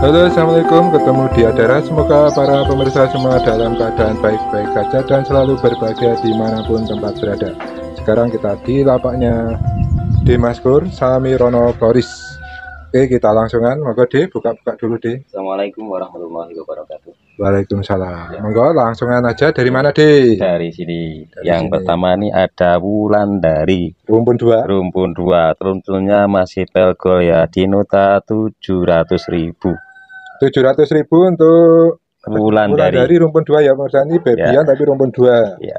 Halo Assalamualaikum ketemu di Adara Semoga para pemirsa semua dalam keadaan baik-baik saja dan selalu berbahagia dimanapun tempat berada Sekarang kita di lapaknya Dimas Gur Sami Rono Boris Oke, kita langsungan. Monggo deh, buka-buka dulu deh. Assalamualaikum warahmatullahi wabarakatuh. Waalaikumsalam. Ya. Monggo langsungan aja. Dari mana deh? Dari sini. Dari Yang sini. pertama nih ada Wulan dari Rumpun dua. Rumpun dua. Runtunnya masih pelgol ya. Di nota tujuh ratus ribu. Tujuh ratus ribu untuk Wulan dari. dari Rumpun dua ya, Mas. ini bebian ya. tapi Rumpun dua. Ya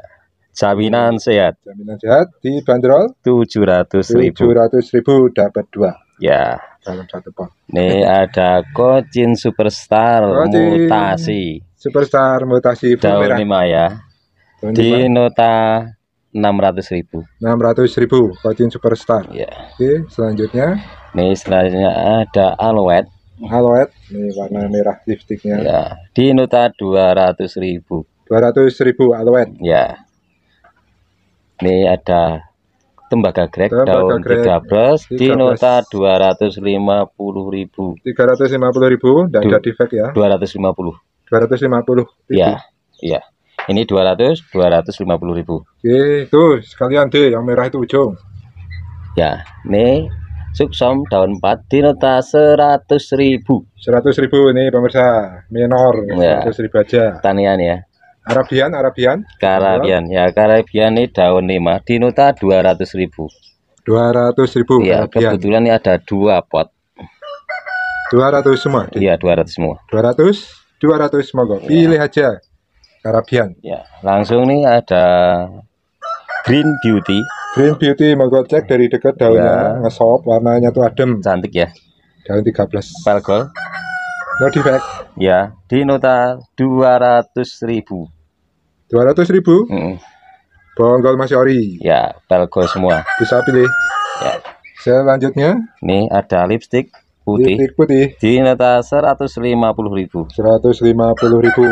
jaminan sehat jaminan sehat di tujuh ratus ribu tujuh ratus ribu dapat dua Ya. Dalam satu pot. Ini ada Kocin Superstar Kocin. Mutasi. Superstar Mutasi Daun lima ya. Daun Di nota enam ratus ribu. Enam ratus ribu Kocin Superstar. Ya. Oke selanjutnya. Ini selanjutnya ada aloet aloet ini warna merah lipstiknya. Ya. Di nota dua ratus ribu. Dua ratus ribu Alouette. Ya. Ini ada tembaga grek daun grek, 13, 13 di nota 250.000. 350.000 dan ada defect ya. 250. 250. Iya, iya. Ini 200 250 ribu. Oke, itu sekalian D yang merah itu ujung. Ya, ini suksom daun 4 di nota 100 ribu. 100 ribu ini pemirsa, minor ya. 100 ribu aja. Tanian ya. Arabian, Arabian. Karabian, ya Karabian ini daun lima. Di nota dua ratus ribu. Dua ratus ribu. Iya, Arabian. kebetulan ini ada dua pot. Dua ratus semua. Iya, dua ratus semua. Dua ratus, dua ratus Ya. Pilih aja Karabian. Ya, langsung nih ada Green Beauty. Green Beauty monggo cek dari dekat daunnya ya. ngesop warnanya tuh adem. Cantik ya. Daun tiga belas. Pelgol. Nodivac. Ya, di nota 200 ribu. 200 ribu? Mm Bonggol masih ori. Ya, pelgo semua. Bisa pilih. Ya. Selanjutnya. Ini ada lipstick putih. Lipstick putih. Di nota 150 ribu. 150 ribu.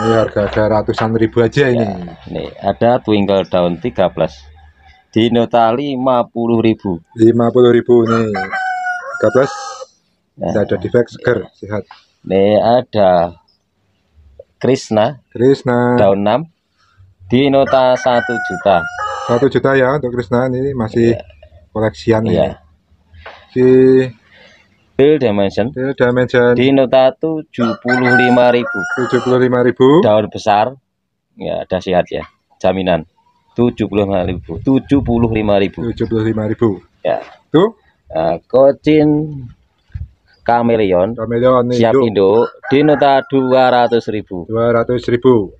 Ini harga ada ratusan ribu aja ya. ini. Ini ada twinkle down 13. Di nota 50.000. 50.000 nih. 13 Nah, Tidak ada defek, segar, iya. sehat. Ini ada Krishna. Krishna. Daun 6 di nota 1 juta. 1 juta ya untuk Krishna ini masih ya. koleksian ya. Ini. Iya. Si Bill Dimension. Bill Dimension. Di nota 75.000. 75.000. Daun besar. Ya, ada sehat ya. Jaminan. 75.000. 75.000. 75.000. Ya. Tuh. Uh, kocin Kameleon. Kameleon siap Indo. Di nota dua ratus ribu. Dua ratus ribu.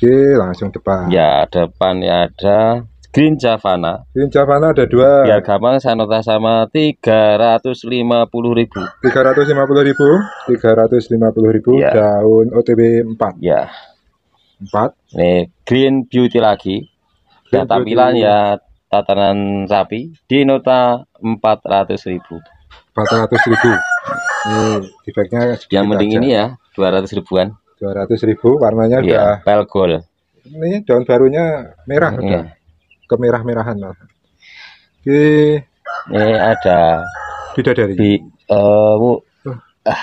Oke, langsung depan. Ya, depan ya ada Green Javana. Green Javana ada dua. Ya gampang saya nota sama tiga ratus lima puluh ribu. Tiga ratus lima puluh ribu. Tiga ratus lima puluh ribu. Ya. Daun OTB empat. Ya. Empat. Nih Green Beauty lagi. Green ya tampilan ya tatanan sapi di nota empat ratus ribu ratus ribu ini hmm, defeknya yang mending aja. ini ya 200 ribuan 200 ribu warnanya ya, udah pel gold ini daun barunya merah ya. udah kemerah-merahan lah ini ada bidadari di, uh, uh,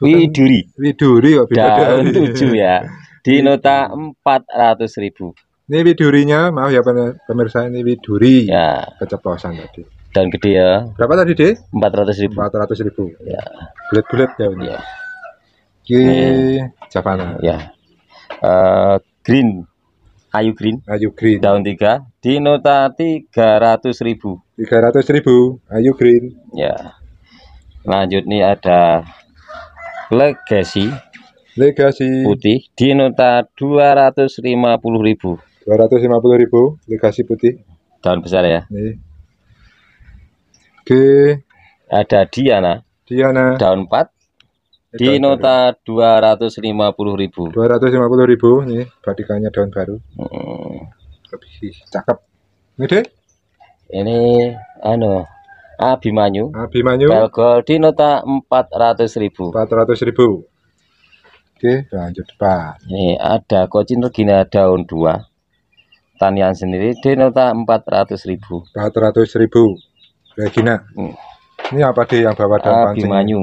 widuri widuri kok daun tujuh ya di nota 400 ribu ini widurinya maaf ya pemirsa ini widuri ya. keceplosan tadi dan gede ya. Berapa tadi, deh empat ratus ribu. empat ratus ribu. Ya. Bulat-bulat ya ini. Ya. Javana. Ya. Uh, green. Ayu Green. Ayu Green. Daun tiga di nota ratus ribu. tiga ratus ribu. Ayu Green. Ya. Lanjut nih ada Legacy. Legacy. Putih di nota puluh ribu. dua ratus lima puluh ribu Legacy putih. Daun besar ya. Nih. Iya. B ada Diana Diana daun 4 di daun nota 250.000 250.000 nih batikannya daun baru Heeh. hmm. cakep ini deh ini anu Abimanyu Abimanyu Belgol di nota 400.000 400.000 Oke, lanjut depan. Ini ada kocin regina daun 2. Tanian sendiri di nota 400.000. 400.000. Regina. Hmm. Ini apa deh yang bawa daun pancing? Abimanyu.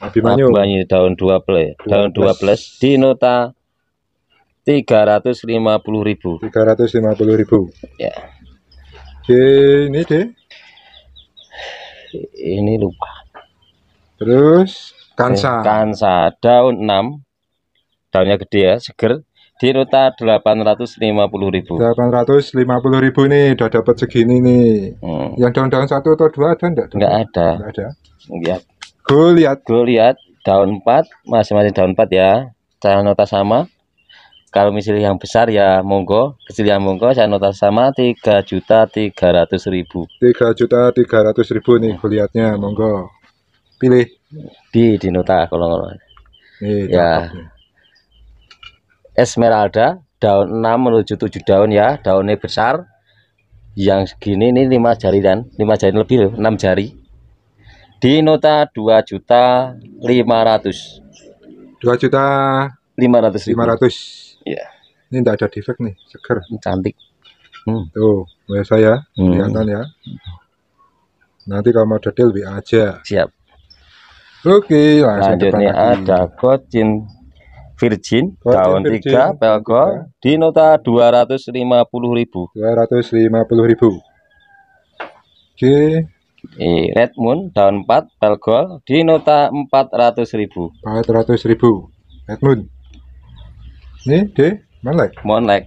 Abimanyu. Abimanyu daun 2 12. Daun 2 12 di nota 350.000. 350.000. Ya. Di ini deh. Ini lupa. Terus kansa. Kansa daun 6. Daunnya gede ya, seger di Ruta 850.000. 850.000 nih udah dapat segini nih. Hmm. Yang daun-daun satu atau dua ada enggak? Enggak ada. Enggak ada. Iya. Lihat. Gue lihat. Gue lihat daun 4 masing-masing daun 4 ya. Saya nota sama. Kalau misalnya yang besar ya monggo, kecil yang monggo saya nota sama tiga juta tiga ratus ribu. Tiga juta tiga ratus ribu nih kulihatnya monggo. Pilih. Di di nota kalau nggak. Ya. tampaknya. Esmeralda daun 6 menuju 7 daun ya daunnya besar yang segini ini 5 jari dan 5 jari lebih loh 6 jari di nota 2 juta 500 2 juta 500 500 ya ini enggak ada defek nih seger cantik hmm. tuh biasa ya hmm. kelihatan ya nanti kalau mau detail lebih aja siap Oke, langsung lanjutnya ada kocin Virgin Gojek tahun Virgin, 3 Pelgo 3. di nota 250.000. 250.000. Oke. Eh, Red Moon tahun 4 Pelgo di nota 400.000. 400.000. Red Moon. Ini D Monlek. Monlek.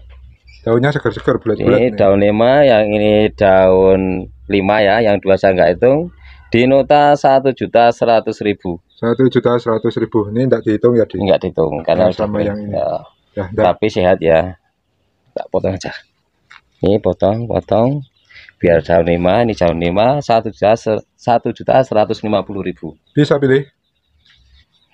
Daunnya segar-segar bulat-bulat. Ini daun 5 yang ini daun 5 ya yang dua saya enggak hitung. Di nota satu juta seratus ribu. Satu juta seratus ribu ini tidak dihitung ya? Di... Enggak dihitung nah, karena nah, sama yang ini. Ya. Ya, enggak. Tapi sehat ya. Tak potong aja. Ini potong, potong. Biar jauh lima, ini jauh lima, satu juta satu juta seratus lima puluh ribu. Bisa pilih.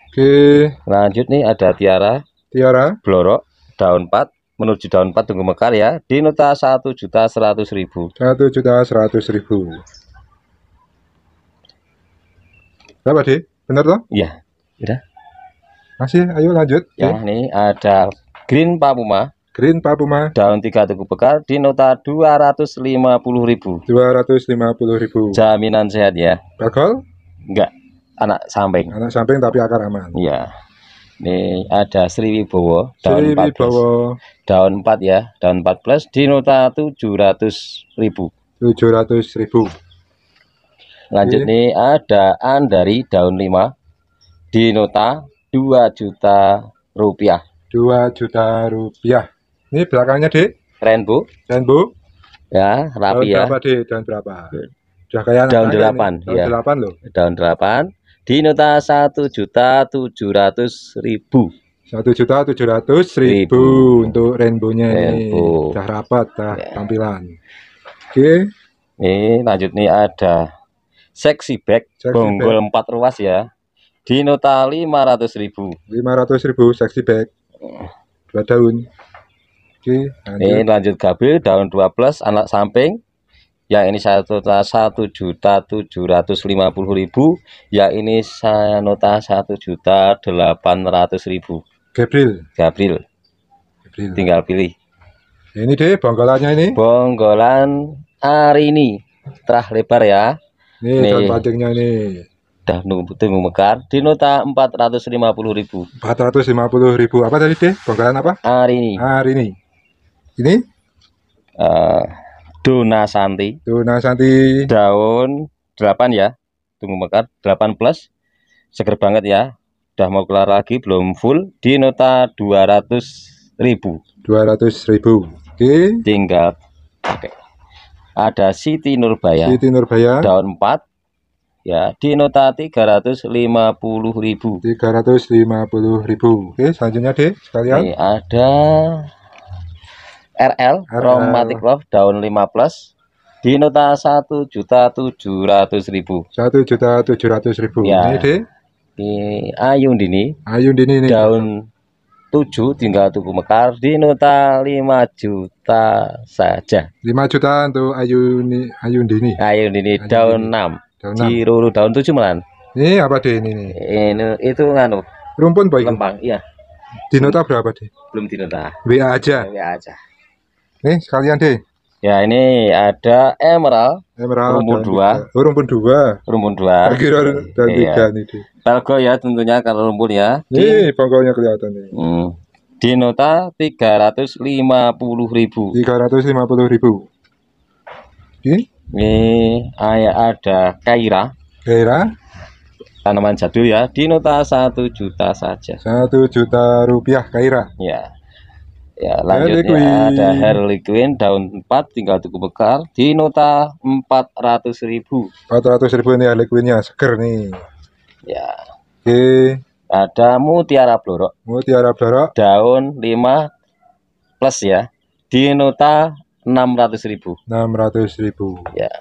Oke. Lanjut nih ada tiara. Tiara. Blorok daun empat, menuju daun empat tunggu mekar ya di nota satu juta seratus ribu. Satu juta seratus ribu. Berapa, deh? Benar toh? Iya. sudah iya. Masih, ayo lanjut. Ya, ya. ini ada Green Papuma. Green Papuma. Daun tiga tuku bekal di nota 250.000. 250.000. Jaminan sehat ya. Bagol? Enggak. Anak samping. Anak samping tapi akar aman. Iya. Ini ada Sriwibowo daun Sriwibowo. 4 plus. Daun 4 ya, daun 4 plus di nota 700.000. 700.000. Lanjut iya. nih ada an dari daun 5 di nota 2 juta rupiah. 2 juta rupiah. Ini belakangnya, Dek? Rainbow. Rainbow. Ya, rapi daun ya. Berapa, Dek? Daun berapa? Sudah iya. kayak daun 8, daun ya. 8 loh. Daun 8 di nota satu juta tujuh ratus ribu satu juta tujuh ratus ribu untuk rainbownya Rainbow. ini sudah rapat dah ya. tampilan oke okay. ini lanjut nih ada seksi bag bonggol empat ruas ya di nota lima ratus ribu Lima ratus ribu seksi bag dua daun Oke, ini lanjut gabil daun plus anak samping yang ini saya nota satu juta tujuh ratus lima puluh ribu yang ini saya nota satu juta delapan ratus ribu Gabriel Gabriel Gabriel tinggal pilih ini deh bonggolannya ini bonggolan hari ini terah lebar ya Nih, nih. daun patingnya nih. Daun puting mekar di nota 450.000. 450.000. Apa tadi, Deh? Bongkaran apa? hari ini hari Ini eh uh, Dona Santi. Dona Santi. Daun 8 ya. Tunggu mekar 8 plus. Seger banget ya. Udah mau kelar lagi belum full di nota 200.000 200.000 Oke. Okay. Tinggal. Oke. Okay ada Siti Nurbaya. Siti Nurbaya. Daun 4 ya di nota 350.000. 350.000. oke selanjutnya deh sekalian Ini ada RL, RL. Romantic Love daun 5 plus di nota 1.700.000. 1.700.000. ya. ini deh Ini Ayu Dini Ayu Dini ini daun 7 tinggal tuku mekar di nota 5 juta saja. 5 juta untuk Ayuni Ayundini. Ayundini Ayu daun 6. Daun 6. Ciruru daun 7 malan. Ini apa deh ini nih? Ini itu nganu. Rumpun boy. Lempang, iya. Di nota berapa deh? Belum di nota. WA aja. WA aja. Nih sekalian deh. Ya ini ada emerald, emerald rumpun dua, oh, rumpun dua, rumpun dua, kira dan iya. tiga nih. Pelgo ya tentunya kalau rumpun ya. Ini pelgonya kelihatan nih. Hmm. Di nota tiga ratus lima puluh ribu. Tiga ratus lima puluh ribu. Ini? Ini ada kaira. Kaira? Tanaman jadul ya. Di nota satu juta saja. Satu juta rupiah kaira. Ya. Ya, lanjutnya ada Harley Quinn daun 4 tinggal tunggu bekar di nota 400.000. 400.000 ini Harley Quinn-nya seger nih. Ya. Oke. Okay. Ada Mutiara Blorok. Mutiara Blorok daun 5 plus ya. Di nota 600.000. 600.000. Ya.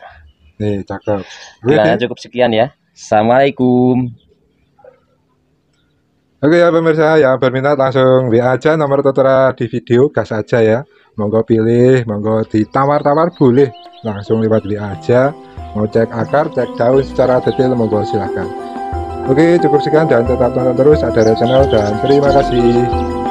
Nih, cakep. Oke, nah, ya? cukup sekian ya. Assalamualaikum. Oke ya pemirsa yang berminat langsung WA aja nomor tertera di video gas aja ya. Monggo pilih, monggo ditawar-tawar boleh. Langsung lewat WA aja. Mau cek akar, cek daun secara detail monggo silahkan. Oke cukup sekian dan tetap tonton terus ada channel dan terima kasih.